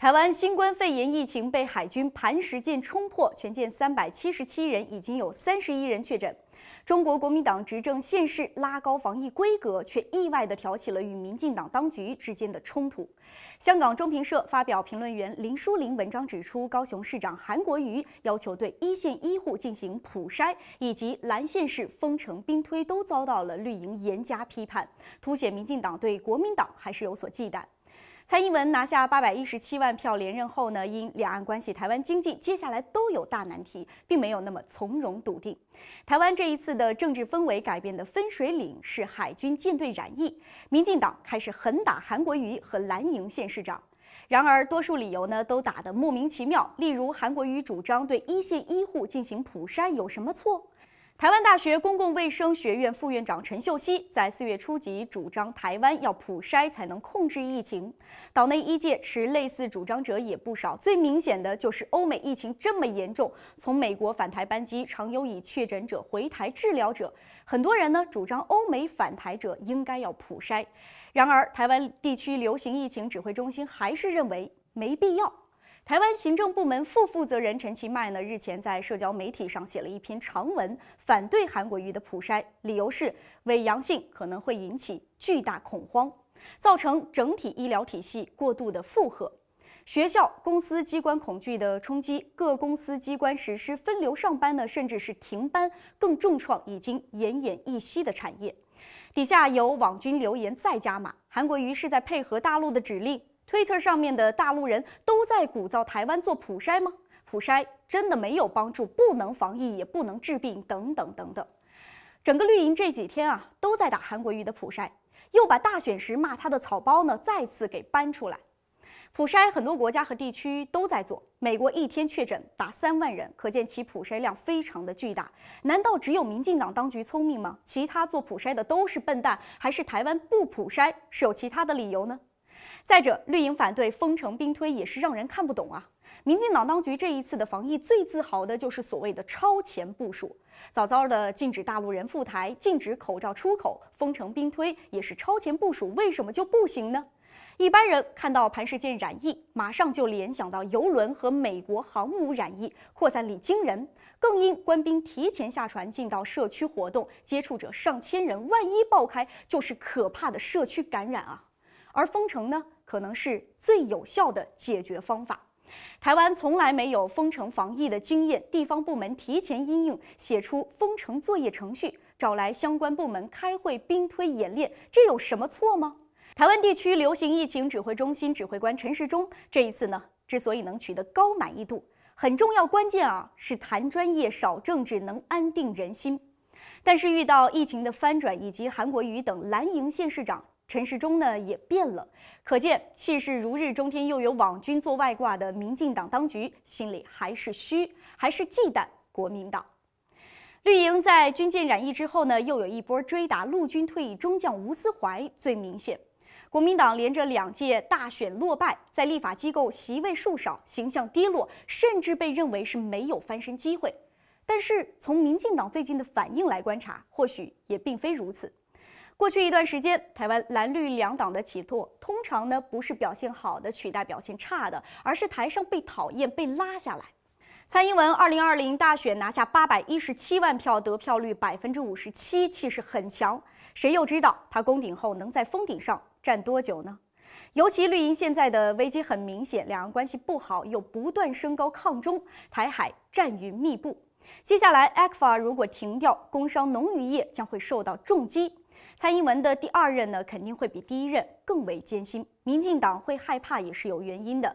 台湾新冠肺炎疫情被海军磐石舰冲破，全舰三百七十七人，已经有三十一人确诊。中国国民党执政县市拉高防疫规格，却意外地挑起了与民进党当局之间的冲突。香港中评社发表评论员林书玲文章指出，高雄市长韩国瑜要求对一线医护进行普筛，以及蓝县市封城兵推，都遭到了绿营严加批判，凸显民进党对国民党还是有所忌惮。蔡英文拿下八百一十七万票连任后呢，因两岸关系、台湾经济接下来都有大难题，并没有那么从容笃定。台湾这一次的政治氛围改变的分水岭是海军舰队染疫，民进党开始狠打韩国瑜和蓝营县市长。然而，多数理由呢都打得莫名其妙。例如，韩国瑜主张对一线医护进行普筛有什么错？台湾大学公共卫生学院副院长陈秀熙在四月初级主张台湾要普筛才能控制疫情，岛内一届持类似主张者也不少。最明显的就是欧美疫情这么严重，从美国返台班机常有以确诊者回台治疗者，很多人呢主张欧美返台者应该要普筛。然而，台湾地区流行疫情指挥中心还是认为没必要。台湾行政部门副负责人陈其迈呢，日前在社交媒体上写了一篇长文，反对韩国瑜的普筛，理由是伪阳性可能会引起巨大恐慌，造成整体医疗体系过度的负荷，学校、公司、机关恐惧的冲击，各公司机关实施分流上班呢，甚至是停班，更重创已经奄奄一息的产业。底下有网军留言再加码，韩国瑜是在配合大陆的指令。推特上面的大陆人。都在鼓噪台湾做普筛吗？普筛真的没有帮助，不能防疫，也不能治病，等等等等。整个绿营这几天啊，都在打韩国瑜的普筛，又把大选时骂他的草包呢，再次给搬出来。普筛很多国家和地区都在做，美国一天确诊达三万人，可见其普筛量非常的巨大。难道只有民进党当局聪明吗？其他做普筛的都是笨蛋？还是台湾不普筛是有其他的理由呢？再者，绿营反对封城兵推也是让人看不懂啊！民进党当局这一次的防疫最自豪的就是所谓的超前部署，早早的禁止大陆人赴台，禁止口罩出口，封城兵推也是超前部署，为什么就不行呢？一般人看到盘石舰染疫，马上就联想到游轮和美国航母染疫，扩散力惊人，更因官兵提前下船进到社区活动，接触者上千人，万一爆开就是可怕的社区感染啊！而封城呢，可能是最有效的解决方法。台湾从来没有封城防疫的经验，地方部门提前应应写出封城作业程序，找来相关部门开会兵推演练，这有什么错吗？台湾地区流行疫情指挥中心指挥官陈时中这一次呢，之所以能取得高满意度，很重要关键啊，是谈专业少政治，能安定人心。但是遇到疫情的翻转，以及韩国瑜等蓝营县市长。陈时中呢也变了，可见气势如日中天，又有网军做外挂的民进党当局心里还是虚，还是忌惮国民党。绿营在军舰染疫之后呢，又有一波追打陆军退役中将吴思怀最明显。国民党连着两届大选落败，在立法机构席位数少，形象低落，甚至被认为是没有翻身机会。但是从民进党最近的反应来观察，或许也并非如此。过去一段时间，台湾蓝绿两党的起图通常呢不是表现好的取代表现差的，而是台上被讨厌被拉下来。蔡英文二零二零大选拿下八百一十七万票，得票率百分之五十七，气势很强。谁又知道他攻顶后能在封顶上站多久呢？尤其绿营现在的危机很明显，两岸关系不好，又不断升高抗中，台海战云密布。接下来埃克法 a 如果停掉，工商农渔业将会受到重击。蔡英文的第二任呢，肯定会比第一任更为艰辛。民进党会害怕也是有原因的。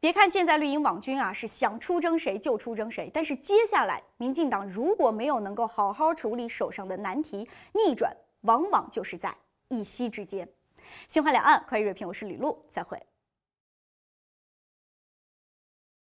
别看现在绿营网军啊是想出征谁就出征谁，但是接下来民进党如果没有能够好好处理手上的难题，逆转往往就是在一夕之间。新华两岸快评，我是李璐，再会。